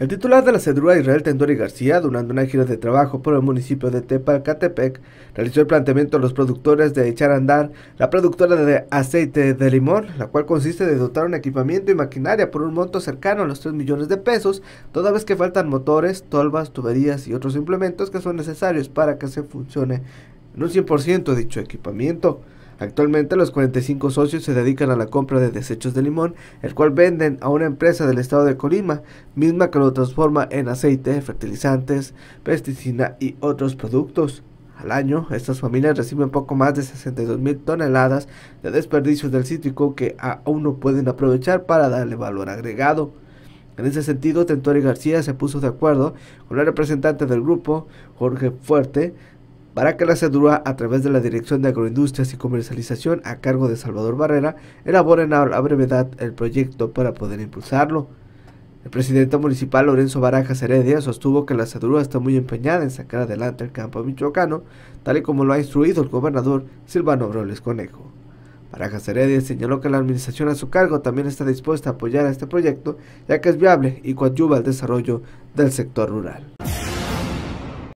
El titular de la cedruga Israel Tendori García, durante una gira de trabajo por el municipio de Tepalcatepec, realizó el planteamiento a los productores de echar a andar la productora de aceite de limón, la cual consiste en dotar un equipamiento y maquinaria por un monto cercano a los 3 millones de pesos, toda vez que faltan motores, tolvas, tuberías y otros implementos que son necesarios para que se funcione en un 100% dicho equipamiento. Actualmente los 45 socios se dedican a la compra de desechos de limón, el cual venden a una empresa del estado de Colima, misma que lo transforma en aceite, fertilizantes, pesticida y otros productos. Al año, estas familias reciben poco más de 62 mil toneladas de desperdicios del cítrico que aún no pueden aprovechar para darle valor agregado. En ese sentido, Tentori García se puso de acuerdo con la representante del grupo, Jorge Fuerte, para que la sedura a través de la Dirección de Agroindustrias y Comercialización a cargo de Salvador Barrera, elaboren a brevedad el proyecto para poder impulsarlo. El presidente municipal Lorenzo Barajas Heredia sostuvo que la CEDURA está muy empeñada en sacar adelante el campo michoacano, tal y como lo ha instruido el gobernador Silvano Broles Conejo. Barajas Heredia señaló que la administración a su cargo también está dispuesta a apoyar a este proyecto, ya que es viable y coadyuva al desarrollo del sector rural.